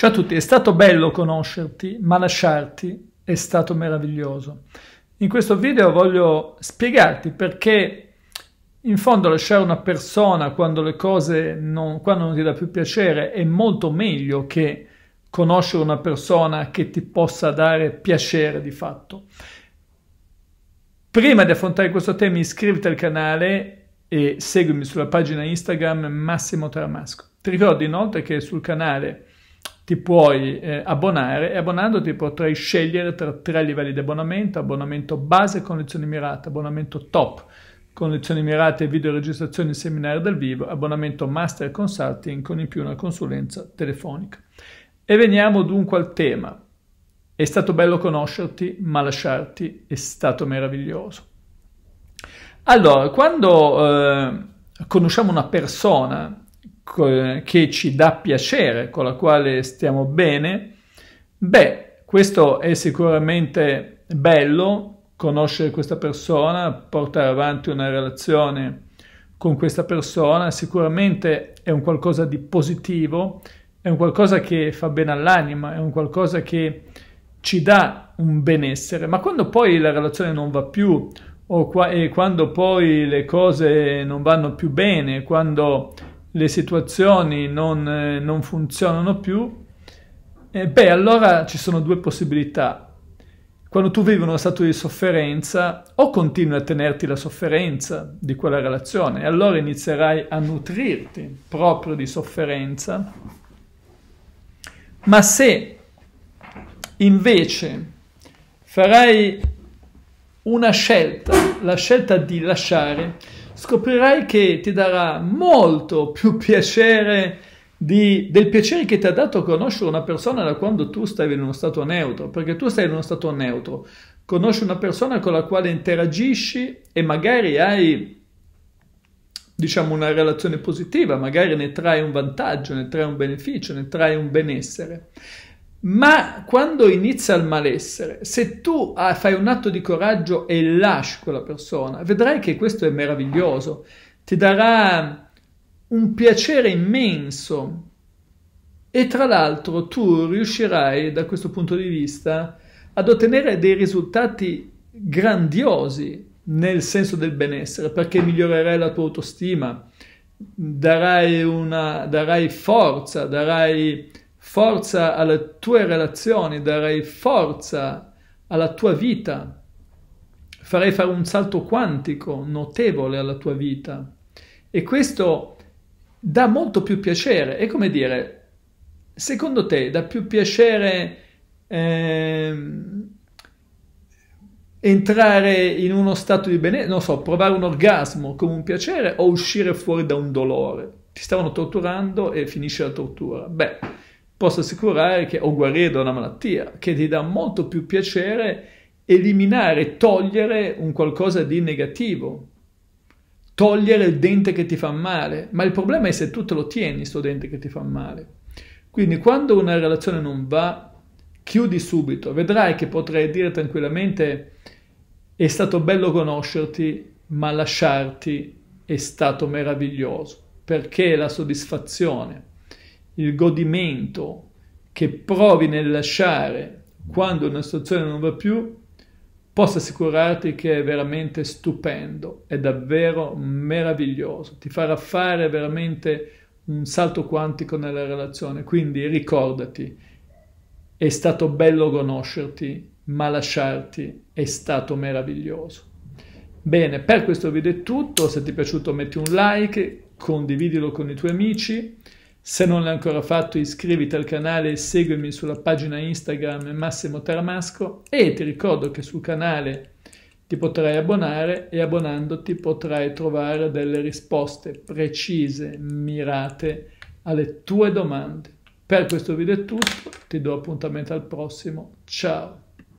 Ciao a tutti, è stato bello conoscerti, ma lasciarti è stato meraviglioso. In questo video voglio spiegarti perché in fondo lasciare una persona quando le cose non, quando non ti dà più piacere è molto meglio che conoscere una persona che ti possa dare piacere di fatto. Prima di affrontare questo tema iscriviti al canale e seguimi sulla pagina Instagram Massimo Tramasco. Ti ricordo inoltre che sul canale ti puoi eh, abbonare e abbonandoti potrai scegliere tra tre livelli di abbonamento, abbonamento base con lezioni mirate, abbonamento top con lezioni mirate, video registrazioni, seminari dal vivo, abbonamento master consulting con in più una consulenza telefonica. E veniamo dunque al tema. È stato bello conoscerti, ma lasciarti è stato meraviglioso. Allora, quando eh, conosciamo una persona, che ci dà piacere, con la quale stiamo bene, beh, questo è sicuramente bello, conoscere questa persona, portare avanti una relazione con questa persona, sicuramente è un qualcosa di positivo, è un qualcosa che fa bene all'anima, è un qualcosa che ci dà un benessere, ma quando poi la relazione non va più o qua, e quando poi le cose non vanno più bene, quando le situazioni non, eh, non funzionano più, eh, beh, allora ci sono due possibilità. Quando tu vivi uno stato di sofferenza, o continui a tenerti la sofferenza di quella relazione, e allora inizierai a nutrirti proprio di sofferenza, ma se invece farai una scelta, la scelta di lasciare, scoprirai che ti darà molto più piacere di, del piacere che ti ha dato conoscere una persona da quando tu stavi in uno stato neutro, perché tu stai in uno stato neutro, conosci una persona con la quale interagisci e magari hai diciamo una relazione positiva, magari ne trai un vantaggio, ne trai un beneficio, ne trai un benessere. Ma quando inizia il malessere, se tu ah, fai un atto di coraggio e lasci quella persona, vedrai che questo è meraviglioso, ti darà un piacere immenso e tra l'altro tu riuscirai da questo punto di vista ad ottenere dei risultati grandiosi nel senso del benessere, perché migliorerai la tua autostima, darai, una, darai forza, darai forza alle tue relazioni, darei forza alla tua vita, farei fare un salto quantico notevole alla tua vita e questo dà molto più piacere. È come dire, secondo te dà più piacere eh, entrare in uno stato di benessere, non so, provare un orgasmo come un piacere o uscire fuori da un dolore? Ti stavano torturando e finisce la tortura. Beh, posso assicurare che o guarire da una malattia, che ti dà molto più piacere eliminare, togliere un qualcosa di negativo, togliere il dente che ti fa male, ma il problema è se tu te lo tieni sto dente che ti fa male. Quindi quando una relazione non va, chiudi subito, vedrai che potrai dire tranquillamente è stato bello conoscerti, ma lasciarti è stato meraviglioso, perché la soddisfazione il godimento che provi nel lasciare quando una situazione non va più, posso assicurarti che è veramente stupendo, è davvero meraviglioso, ti farà fare veramente un salto quantico nella relazione. Quindi ricordati, è stato bello conoscerti, ma lasciarti è stato meraviglioso. Bene, per questo video è tutto, se ti è piaciuto metti un like, condividilo con i tuoi amici. Se non l'hai ancora fatto iscriviti al canale e seguimi sulla pagina Instagram Massimo Taramasco e ti ricordo che sul canale ti potrai abbonare e abbonandoti potrai trovare delle risposte precise, mirate alle tue domande. Per questo video è tutto, ti do appuntamento al prossimo, ciao!